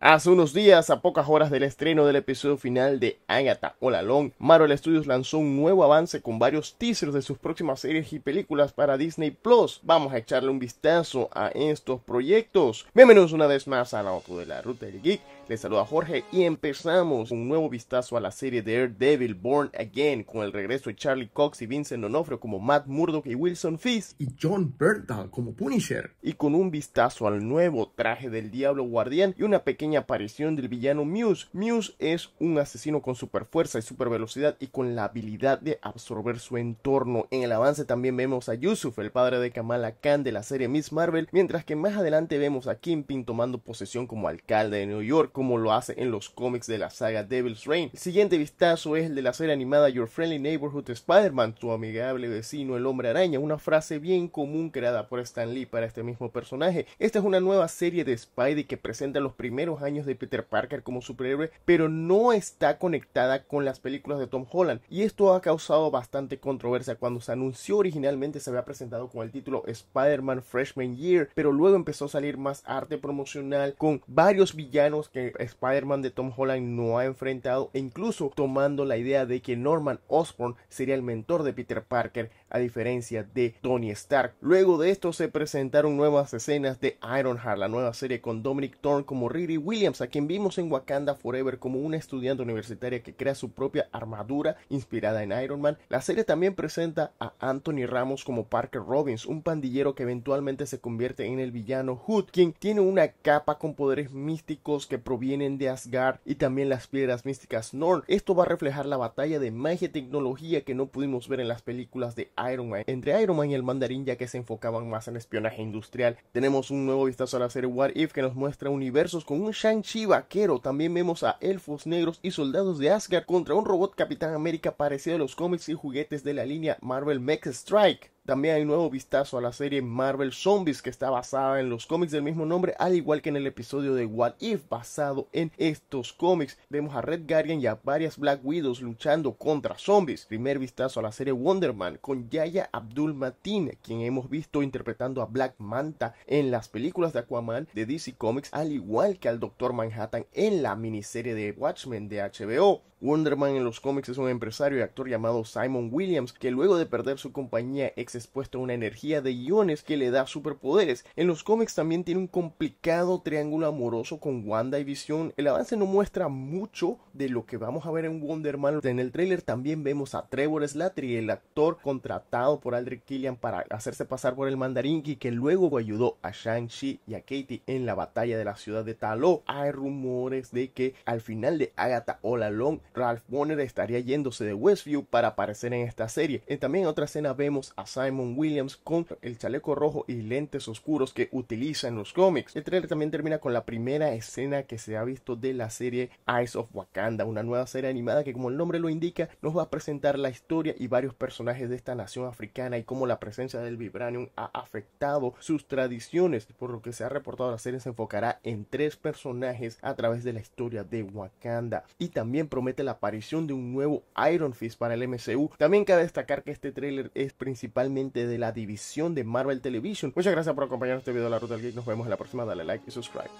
Hace unos días, a pocas horas del estreno del episodio final de Agatha Along, Marvel Studios lanzó un nuevo avance con varios teasers de sus próximas series y películas para Disney Plus. Vamos a echarle un vistazo a estos proyectos. Bienvenidos una vez más a la auto de la Ruta del Geek. Les saluda Jorge y empezamos un nuevo vistazo a la serie de Devil Born Again con el regreso de Charlie Cox y Vincent onofre como Matt Murdock y Wilson Fisk y John Bernthal como Punisher y con un vistazo al nuevo traje del Diablo Guardián y una pequeña aparición del villano Muse. Muse es un asesino con super fuerza y super velocidad y con la habilidad de absorber su entorno. En el avance también vemos a Yusuf, el padre de Kamala Khan de la serie Miss Marvel, mientras que más adelante vemos a Kimpin tomando posesión como alcalde de New York, como lo hace en los cómics de la saga Devil's Reign. El siguiente vistazo es el de la serie animada Your Friendly Neighborhood Spider-Man, tu amigable vecino el hombre araña, una frase bien común creada por Stan Lee para este mismo personaje. Esta es una nueva serie de Spidey que presenta los primeros años de Peter Parker como superhéroe, pero no está conectada con las películas de Tom Holland. Y esto ha causado bastante controversia. Cuando se anunció originalmente se había presentado con el título Spider-Man Freshman Year, pero luego empezó a salir más arte promocional con varios villanos que Spider-Man de Tom Holland no ha enfrentado e incluso tomando la idea de que Norman Osborn sería el mentor de Peter Parker a diferencia de Tony Stark. Luego de esto se presentaron nuevas escenas de Ironheart, la nueva serie con Dominic Thorne como Riri Williams, a quien vimos en Wakanda Forever como una estudiante universitaria que crea su propia armadura inspirada en Iron Man. La serie también presenta a Anthony Ramos como Parker Robbins, un pandillero que eventualmente se convierte en el villano Hood, quien tiene una capa con poderes místicos que provienen de Asgard y también las piedras místicas Norn. Esto va a reflejar la batalla de magia y tecnología que no pudimos ver en las películas de Iron Man, entre Iron Man y el mandarín ya que se enfocaban más en espionaje industrial. Tenemos un nuevo vistazo a la serie What If que nos muestra universos con un Shang-Chi vaquero, también vemos a elfos negros y soldados de Asgard contra un robot Capitán América parecido a los cómics y juguetes de la línea Marvel Max Strike. También hay un nuevo vistazo a la serie Marvel Zombies que está basada en los cómics del mismo nombre, al igual que en el episodio de What If basado en estos cómics. Vemos a Red Guardian y a varias Black Widows luchando contra zombies. Primer vistazo a la serie Wonder Man con Yaya Abdul mateen quien hemos visto interpretando a Black Manta en las películas de Aquaman de DC Comics, al igual que al Doctor Manhattan en la miniserie de Watchmen de HBO. Wonder Man en los cómics es un empresario y actor llamado Simon Williams, que luego de perder su compañía expuesto a una energía de iones que le da superpoderes. En los cómics también tiene un complicado triángulo amoroso con Wanda y Visión. El avance no muestra mucho de lo que vamos a ver en Wonder Man. En el tráiler también vemos a Trevor Slattery, el actor contratado por Aldrich Killian para hacerse pasar por el mandarín y que luego ayudó a Shang-Chi y a Katie en la batalla de la ciudad de Taló, Hay rumores de que al final de Agatha All Along, Ralph Warner estaría yéndose de Westview para aparecer en esta serie. Eh, también en otra escena vemos a Simon Williams con el chaleco rojo y lentes oscuros que utiliza en los cómics. El trailer también termina con la primera escena que se ha visto de la serie Eyes of Wakanda, una nueva serie animada que como el nombre lo indica nos va a presentar la historia y varios personajes de esta nación africana y cómo la presencia del vibranium ha afectado sus tradiciones. Por lo que se ha reportado la serie se enfocará en tres personajes a través de la historia de Wakanda y también promete la aparición de un nuevo Iron Fist para el MCU. También cabe destacar que este trailer es principalmente de la división de Marvel Television. Muchas gracias por acompañarnos este video de la Ruta del Geek. Nos vemos en la próxima. Dale like y subscribe.